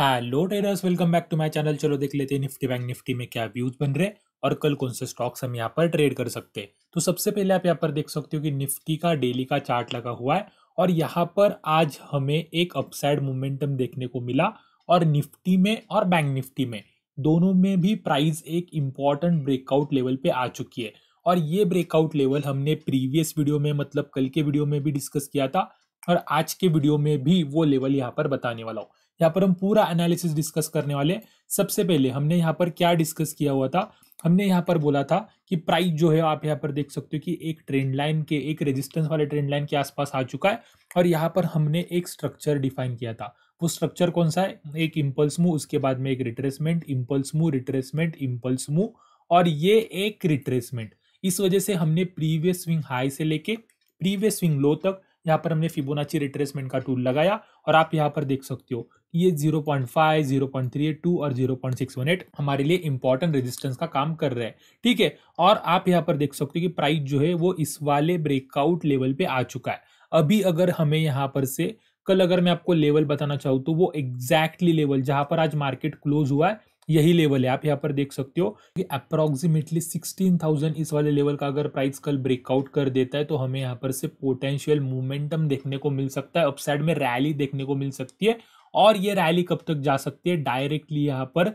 hello traders welcome back to my channel चलो देख लेते हैं निफ्टी बैंक निफ्टी में क्या व्यूज बन रहे और कल कौन से स्टॉक्स हम यहाँ पर ट्रेड कर सकते हैं तो सबसे पहले आप यहाँ पर देख सकते हो कि निफ्टी का डेली का चार्ट लगा हुआ है और यहाँ पर आज हमें एक अपसाइड मोमेंटम देखने को मिला और निफ्टी में और बैंक निफ्टी में दोनों में भी प्राइस एक इम्पॉर्टेंट ब्रेकआउट लेवल पे आ चुकी है और ये ब्रेकआउट लेवल हमने प्रीवियस वीडियो में मतलब कल के वीडियो में भी डिस्कस किया था और आज के वीडियो में भी वो लेवल यहाँ पर बताने वाला हूँ यहाँ पर हम पूरा एनालिसिस डिस्कस करने वाले सबसे पहले हमने यहाँ पर क्या डिस्कस किया हुआ था हमने यहाँ पर बोला था कि प्राइस जो है आप यहाँ पर देख सकते हो कि एक ट्रेंड लाइन के एक रेजिस्टेंस वाले ट्रेंड लाइन के आसपास आ चुका है और यहाँ पर हमने एक स्ट्रक्चर डिफाइन किया था वो स्ट्रक्चर कौन सा है एक इम्पल्स मूव उसके बाद में एक retracement impulse move retracement impulse move और ये एक रिट्रेसमेंट इस वजह से हमने प्रीवियस स्विंग हाई से लेके प्रीवियस स्विंग लो तक यहाँ पर हमने फिबोनाची रिट्रेसमेंट का टूल लगाया और आप यहाँ पर देख सकते हो ये 0.5, 0.382 और 0.618 हमारे लिए इंपॉर्टेंट रेजिस्टेंस का काम कर रहा है ठीक है और आप यहाँ पर देख सकते हो कि प्राइस जो है वो इस वाले ब्रेकआउट लेवल पे आ चुका है अभी अगर हमें यहाँ पर से कल अगर मैं आपको लेवल बताना चाहूँ तो वो एग्जैक्टली लेवल जहाँ पर आज मार्केट क्लोज हुआ है यही लेवल है आप यहाँ पर देख सकते हो कि अप्रॉक्सीमेटली सिक्सटीन थाउजेंड इस वाले लेवल का अगर प्राइस कल ब्रेकआउट कर देता है तो हमें यहाँ पर से पोटेंशियल मोमेंटम देखने को मिल सकता है अपसाइड में रैली देखने को मिल सकती है और ये रैली कब तक जा सकती है डायरेक्टली यहाँ पर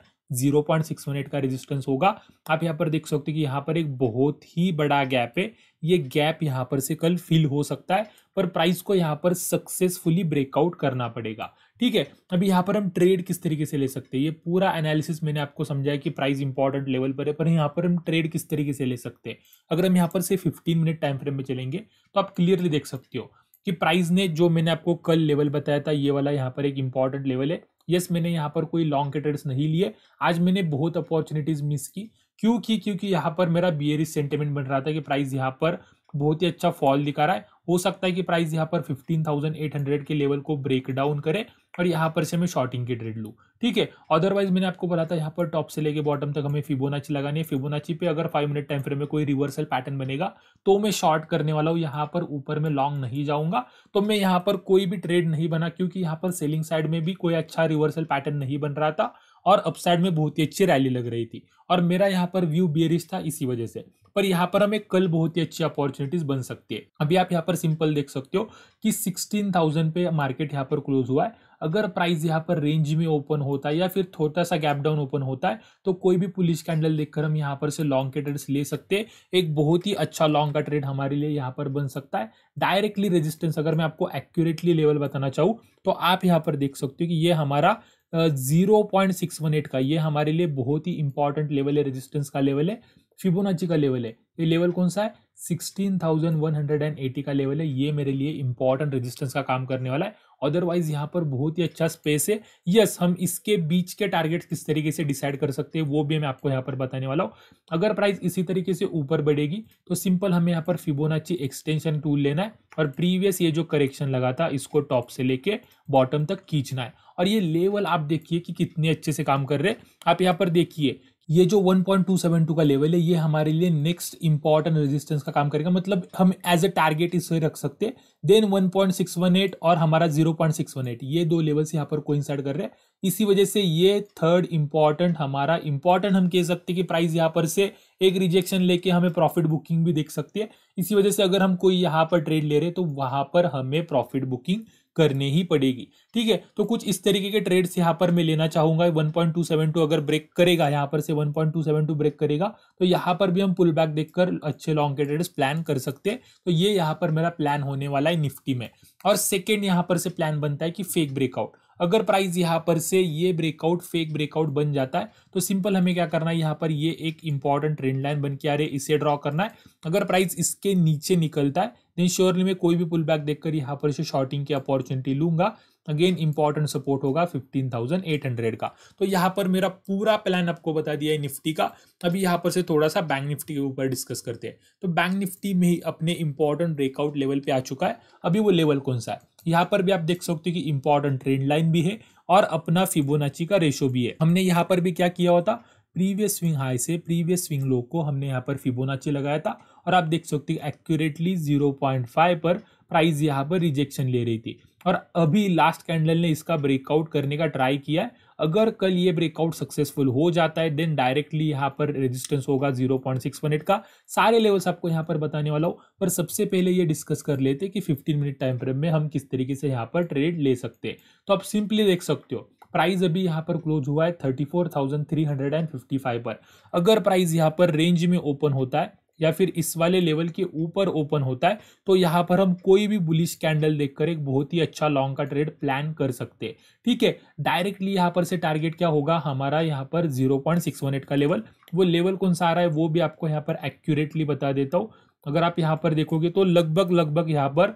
वन एट का रेजिस्टेंस होगा आप यहाँ पर देख सकते हो कि यहाँ पर एक बहुत ही बड़ा गैप है ये गैप यहाँ पर से कल फिल हो सकता है पर प्राइस को यहाँ पर सक्सेसफुली ब्रेकआउट करना पड़ेगा ठीक है अभी यहाँ पर हम ट्रेड किस तरीके से ले सकते हैं ये पूरा एनालिसिस मैंने आपको समझाया कि प्राइस इंपॉर्टेंट लेवल पर है पर यहाँ पर हम ट्रेड किस तरीके से ले सकते हैं अगर हम यहाँ पर से फिफ्टीन मिनट टाइम फ्रेम में चलेंगे तो आप क्लियरली देख सकते हो कि प्राइस ने जो मैंने आपको कल लेवल बताया था ये वाला यहाँ पर एक इंपॉर्टेंट लेवल है यस मैंने यहाँ पर कोई लॉन्ग के ट्रेड्स नहीं लिए आज मैंने बहुत अपॉर्चुनिटीज़ मिस की क्योंकि क्योंकि यहाँ पर मेरा बियरिस सेंटिमेंट बन रहा था कि प्राइस यहाँ पर बहुत ही अच्छा फॉल दिखा रहा है हो सकता है कि प्राइस यहाँ पर 15,800 के लेवल को ब्रेक डाउन करे और यहाँ पर से मैं शॉर्टिंग की ट्रेड लूँ ठीक है अदरवाइज मैंने आपको बोला था यहाँ पर टॉप से लेके बॉटम तक हमें फिबोनाची लगानी है फिबोनाची पे अगर फाइव मिनट टाइम फ्रेम में कोई रिवर्सल पैटर्न बनेगा तो मैं शॉर्ट करने वाला हूँ यहाँ पर ऊपर में लॉन्ग नहीं जाऊँगा तो मैं यहाँ पर कोई भी ट्रेड नहीं बना क्योंकि यहाँ पर सेलिंग साइड में भी कोई अच्छा रिवर्सल पैटर्न नहीं बन रहा था और अपसाइड में बहुत ही अच्छी रैली लग रही थी और मेरा यहाँ पर व्यू बियरिश था इसी वजह से पर यहाँ पर हमें कल बहुत ही अच्छी अपॉर्चुनिटीज बन सकती है अभी आप यहाँ पर सिंपल देख सकते हो कि 16,000 पे मार्केट यहाँ पर क्लोज हुआ है अगर प्राइस यहाँ पर रेंज में ओपन होता है या फिर थोड़ा सा गैप डाउन ओपन होता है तो कोई भी पुलिस कैंडल देखकर हम यहाँ पर से लॉन्ग के ट्रेड्स ले सकते हैं एक बहुत ही अच्छा लॉन्ग का ट्रेड हमारे लिए यहाँ पर बन सकता है डायरेक्टली रेजिस्टेंस अगर मैं आपको एक्यूरेटली लेवल बताना चाहूँ तो आप यहाँ पर देख सकते हो कि ये हमारा zero point six one eight का ये हमारे लिए बहुत ही इंपॉर्टेंट लेवल है रेजिस्टेंस का लेवल है फिबोनाची का लेवल है ये लेवल कौन सा है sixteen thousand one hundred and eighty का लेवल है ये मेरे लिए इंपॉर्टेंट रेजिस्टेंस का काम करने वाला है अदरवाइज यहाँ पर बहुत ही अच्छा स्पेस है यस हम इसके बीच के टारगेट किस तरीके से डिसाइड कर सकते हैं वो भी मैं आपको यहाँ पर बताने वाला हूँ अगर प्राइस इसी तरीके से ऊपर बढ़ेगी तो सिंपल हमें यहाँ पर फिबोनाची एक्सटेंशन टूल लेना है और प्रीवियस ये जो करेक्शन लगा था इसको टॉप से लेके बॉटम तक खींचना है और ये लेवल आप देखिए कि कितने अच्छे से काम कर रहे हैं आप यहाँ पर देखिए ये जो 1.272 का लेवल है ये हमारे लिए नेक्स्ट इंपॉर्टेंट रेजिस्टेंस का काम करेगा मतलब हम एज अ टारगेट इसे रख सकते देन 1.618 और हमारा 0.618 ये दो लेवल्स यहाँ पर कोइंसाइड कर रहे हैं इसी वजह से ये थर्ड इंपॉर्टेंट हमारा इंपॉर्टेंट हम कह सकते हैं कि प्राइस यहाँ पर से एक रिजेक्शन लेके हमें प्रॉफिट बुकिंग भी देख सकते हैं इसी वजह से अगर हम कोई यहाँ पर ट्रेड ले रहे तो वहां पर हमें प्रॉफिट बुकिंग करनी ही पड़ेगी ठीक है तो कुछ इस तरीके के ट्रेड्स यहाँ पर मैं लेना चाहूंगा 1.272 अगर ब्रेक करेगा यहाँ पर से 1.272 ब्रेक करेगा तो यहाँ पर भी हम पुल बैक देखकर अच्छे लॉन्ग के ट्रेड्स प्लान कर सकते हैं तो ये यहाँ पर मेरा प्लान होने वाला है निफ्टी में और सेकेंड यहाँ पर से प्लान बनता है कि फेक ब्रेकआउट अगर प्राइस यहाँ पर से ये ब्रेकआउट फेक ब्रेकआउट बन जाता है तो सिंपल हमें क्या करना है यहाँ पर ये एक इंपॉर्टेंट ट्रेंड लाइन बन के आ रही है इसे ड्रॉ करना है अगर प्राइस इसके नीचे निकलता है देन श्योरली मैं कोई भी पुल बैक देखकर यहाँ पर इसे शॉर्टिंग की अपॉर्चुनिटी लूंगा अगेन इंपॉर्टेंट सपोर्ट होगा 15,800 का तो यहाँ पर मेरा पूरा प्लान आपको बता दिया है निफ्टी का अभी यहाँ पर से थोड़ा सा बैंक निफ्टी के ऊपर डिस्कस करते हैं तो बैंक निफ्टी में ही अपने इंपॉर्टेंट ब्रेकआउट लेवल पे आ चुका है अभी वो लेवल कौन सा है यहाँ पर भी आप देख सकते हो कि इंपॉर्टेंट ट्रेंड लाइन भी है और अपना फिबोनाची का रेशो भी है हमने यहाँ पर भी क्या किया होता प्रीवियस स्विंग हाई से प्रीवियस स्विंग लो को हमने यहाँ पर फिबोनाची लगाया था और आप देख सकते हो एक्यूरेटली 0.5 पर प्राइस यहाँ पर रिजेक्शन ले रही थी और अभी लास्ट कैंडल ने इसका ब्रेकआउट करने का ट्राई किया है अगर कल ये ब्रेकआउट सक्सेसफुल हो जाता है देन डायरेक्टली यहाँ पर रेजिस्टेंस होगा 0.6 मिनट का सारे लेवल्स आपको यहाँ पर बताने वाला हूँ पर सबसे पहले ये डिस्कस कर लेते कि 15 मिनट टाइम फ्रेम में हम किस तरीके से यहाँ पर ट्रेड ले सकते हैं तो आप सिंपली देख सकते हो प्राइस अभी यहाँ पर क्लोज हुआ है 34,355 पर अगर प्राइस यहाँ पर रेंज में ओपन होता है या फिर इस वाले लेवल के ऊपर ओपन होता है तो यहाँ पर हम कोई भी बुलिश कैंडल देखकर एक बहुत ही अच्छा लॉन्ग का ट्रेड प्लान कर सकते हैं ठीक है डायरेक्टली यहाँ पर से टारगेट क्या होगा हमारा यहाँ पर 0.618 का लेवल वो लेवल कौन सा आ रहा है वो भी आपको यहाँ पर एक्यूरेटली बता देता हूँ अगर आप यहाँ पर देखोगे तो लगभग लगभग यहाँ पर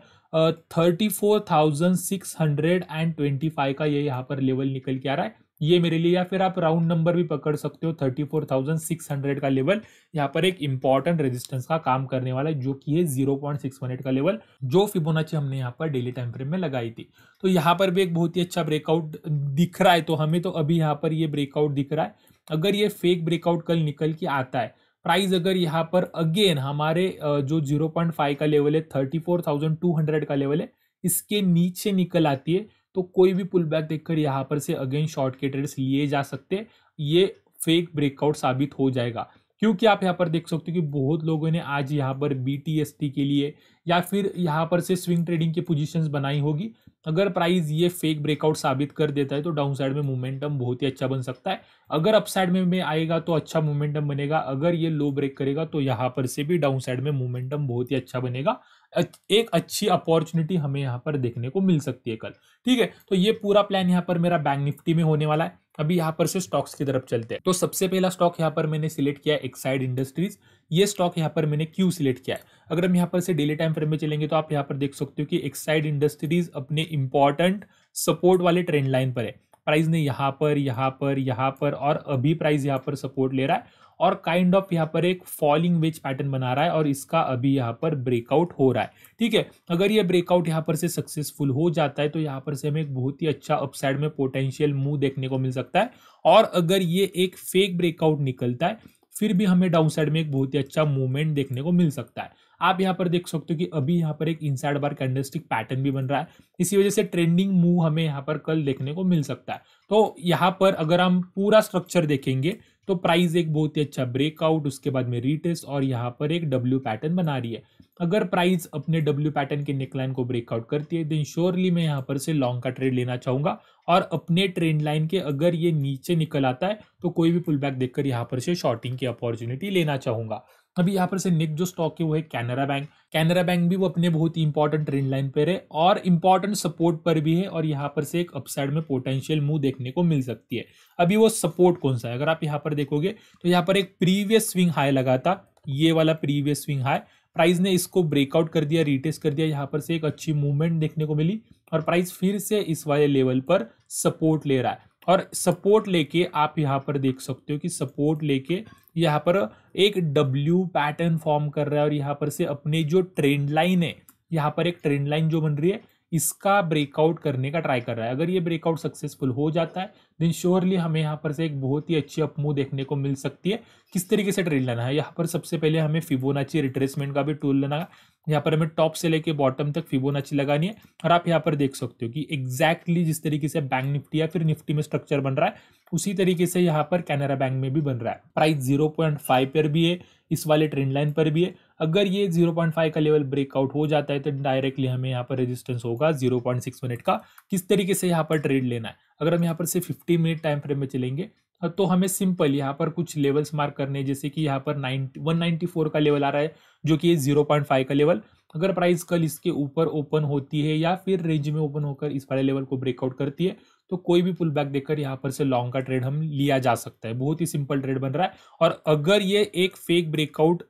thirty four thousand six hundred and twenty five का ये यहाँ पर लेवल निकल के आ रहा है ये मेरे लिए या फिर आप राउंड नंबर भी पकड़ सकते हो thirty four thousand six hundred का लेवल यहाँ पर एक इंपॉर्टेंट रेजिस्टेंस का काम करने वाला है जो कि है zero point six one eight का लेवल जो फिबोनाची हमने यहाँ पर डेली टाइम फ्रेम में लगाई थी तो यहाँ पर भी एक बहुत ही अच्छा ब्रेकआउट दिख रहा है तो हमें तो अभी यहाँ पर ये ब्रेकआउट दिख रहा है अगर ये फेक ब्रेकआउट कल निकल के आता है प्राइस अगर यहाँ पर अगेन हमारे जो फाइव का लेवल है हंड्रेड का लेवल है इसके नीचे निकल आती है तो कोई भी पुल बैक देखकर यहाँ पर से अगेन शॉर्ट के ट्रेड्स लिए जा सकते ये फेक ब्रेकआउट साबित हो जाएगा क्योंकि आप यहाँ पर देख सकते हो कि बहुत लोगों ने आज यहाँ पर बी के लिए या फिर यहाँ पर से स्विंग ट्रेडिंग की पोजिशन बनाई होगी अगर प्राइस ये फेक ब्रेकआउट साबित कर देता है तो डाउन साइड में मोमेंटम बहुत ही अच्छा बन सकता है अगर अप साइड में, में आएगा तो अच्छा मोमेंटम बनेगा अगर ये लो ब्रेक करेगा तो यहाँ पर से भी डाउन साइड में मोमेंटम बहुत ही अच्छा बनेगा एक अच्छी अपॉर्चुनिटी हमें यहाँ पर देखने को मिल सकती है कल ठीक है तो ये पूरा प्लान यहाँ पर मेरा बैंक निफ्टी में होने वाला है अभी यहाँ पर से स्टॉक्स की तरफ चलते हैं तो सबसे पहला स्टॉक यहाँ पर मैंने सिलेक्ट किया है एक्साइड इंडस्ट्रीज ये स्टॉक यहाँ पर मैंने क्यू सिलेक्ट किया है अगर हम यहाँ पर से डेली टाइम फ्रेम में चलेंगे तो आप यहाँ पर देख सकते हो कि एक्साइड इंडस्ट्रीज अपने इंपॉर्टेंट सपोर्ट वाले ट्रेंड लाइन पर है प्राइस ने यहाँ पर यहाँ पर यहाँ पर और अभी प्राइस यहाँ पर सपोर्ट ले रहा है और काइंड ऑफ यहाँ पर एक फॉलिंग वेज पैटर्न बना रहा है और इसका अभी यहाँ पर ब्रेकआउट हो रहा है ठीक है अगर ये ब्रेकआउट यहाँ पर से सक्सेसफुल हो जाता है तो यहाँ पर से हमें एक बहुत ही अच्छा अपसाइड में पोटेंशियल मूव देखने को मिल सकता है और अगर ये एक फेक ब्रेकआउट निकलता है फिर भी हमें साइड में एक बहुत ही अच्छा मूवमेंट देखने को मिल सकता है आप यहाँ पर देख सकते हो कि अभी यहाँ पर एक इनसाइड बार कैंडलस्टिक पैटर्न भी बन रहा है इसी वजह से ट्रेंडिंग मूव हमें यहाँ पर कल देखने को मिल सकता है तो यहाँ पर अगर हम पूरा स्ट्रक्चर देखेंगे तो प्राइस एक बहुत ही अच्छा ब्रेकआउट उसके बाद में रीटेस्ट और यहाँ पर एक डब्ल्यू पैटर्न बना रही है अगर प्राइस अपने डब्ल्यू पैटर्न के नेकलाइन को ब्रेकआउट करती है देन श्योरली मैं यहाँ पर से लॉन्ग का ट्रेड लेना चाहूँगा और अपने ट्रेंड लाइन के अगर ये नीचे निकल आता है तो कोई भी पुल बैक देखकर यहाँ पर से शॉर्टिंग की अपॉर्चुनिटी लेना चाहूँगा अभी यहाँ पर से नेक्स्ट जो स्टॉक है वो है कैनरा बैंक कैनरा बैंक भी वो अपने बहुत ही इंपॉर्टेंट ट्रेंड लाइन पर है और इंपॉर्टेंट सपोर्ट पर भी है और यहाँ पर से एक अपसाइड में पोटेंशियल मूव देखने को मिल सकती है अभी वो सपोर्ट कौन सा है अगर आप यहाँ पर देखोगे तो यहाँ पर एक प्रीवियस स्विंग हाई लगा था ये वाला प्रीवियस स्विंग हाई प्राइस ने इसको ब्रेकआउट कर दिया रिटेस्ट कर दिया यहाँ पर से एक अच्छी मूवमेंट देखने को मिली और प्राइस फिर से इस वाले लेवल पर सपोर्ट ले रहा है और सपोर्ट लेके आप यहाँ पर देख सकते हो कि सपोर्ट लेके यहाँ पर एक डब्ल्यू पैटर्न फॉर्म कर रहा है और यहाँ पर से अपने जो ट्रेंड लाइन है यहाँ पर एक ट्रेंड लाइन जो बन रही है इसका ब्रेकआउट करने का ट्राई कर रहा है अगर ये ब्रेकआउट सक्सेसफुल हो जाता है देन श्योरली हमें यहाँ पर से एक बहुत ही अच्छी अपमूव देखने को मिल सकती है किस तरीके से ट्रेड लेना है यहाँ पर सबसे पहले हमें फिबोनाची रिट्रेसमेंट का भी टूल लेना है यहाँ पर हमें टॉप से लेके बॉटम तक फिबोनाची लगानी है और आप यहाँ पर देख सकते हो कि एग्जैक्टली exactly जिस तरीके से बैंक निफ्टी या फिर निफ्टी में स्ट्रक्चर बन रहा है उसी तरीके से यहाँ पर कैनरा बैंक में भी बन रहा है प्राइस जीरो पॉइंट फाइव पर भी है इस वाले ट्रेंड लाइन पर भी है अगर ये 0.5 का लेवल ब्रेकआउट हो जाता है तो डायरेक्टली हमें यहाँ पर रेजिस्टेंस होगा 0.6 मिनट का किस तरीके से यहाँ पर ट्रेड लेना है अगर हम यहाँ पर से 50 मिनट टाइम फ्रेम में चलेंगे हाँ, तो हमें सिंपल यहाँ पर कुछ लेवल्स मार्क करने जैसे कि यहाँ पर नाइन्टी वन का लेवल आ रहा है जो कि जीरो पॉइंट फाइव का लेवल अगर प्राइस कल इसके ऊपर ओपन होती है या फिर रेंज में ओपन होकर इस वाले लेवल को ब्रेकआउट करती है तो कोई भी पुल बैक देकर यहाँ पर से लॉन्ग का ट्रेड हम लिया जा सकता है बहुत ही सिंपल ट्रेड बन रहा है और अगर ये एक फेक ब्रेकआउट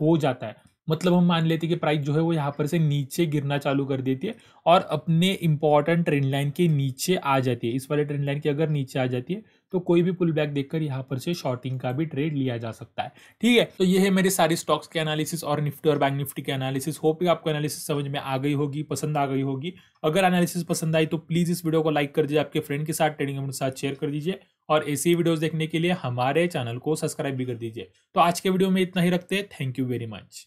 हो जाता है मतलब हम मान लेते हैं कि प्राइस जो है वो यहाँ पर से नीचे गिरना चालू कर देती है और अपने इंपॉर्टेंट ट्रेंड लाइन के नीचे आ जाती है इस वाले ट्रेंड लाइन के अगर नीचे आ जाती है तो कोई भी पुल बैक देखकर यहाँ पर से शॉर्टिंग का भी ट्रेड लिया जा सकता है ठीक है तो ये है मेरे सारे स्टॉक्स के एनालिसिस और निफ्टी और बैंक निफ्टी के एनालिसिस होप आपको एनालिसिस समझ में आ गई होगी पसंद आ गई होगी अगर एनालिसिस पसंद आई तो प्लीज़ इस वीडियो को लाइक कर दीजिए आपके फ्रेंड के साथ ट्रेडिंग के साथ शेयर कर दीजिए और ऐसी वीडियोस देखने के लिए हमारे चैनल को सब्सक्राइब भी कर दीजिए तो आज के वीडियो में इतना ही रखते हैं थैंक यू वेरी मच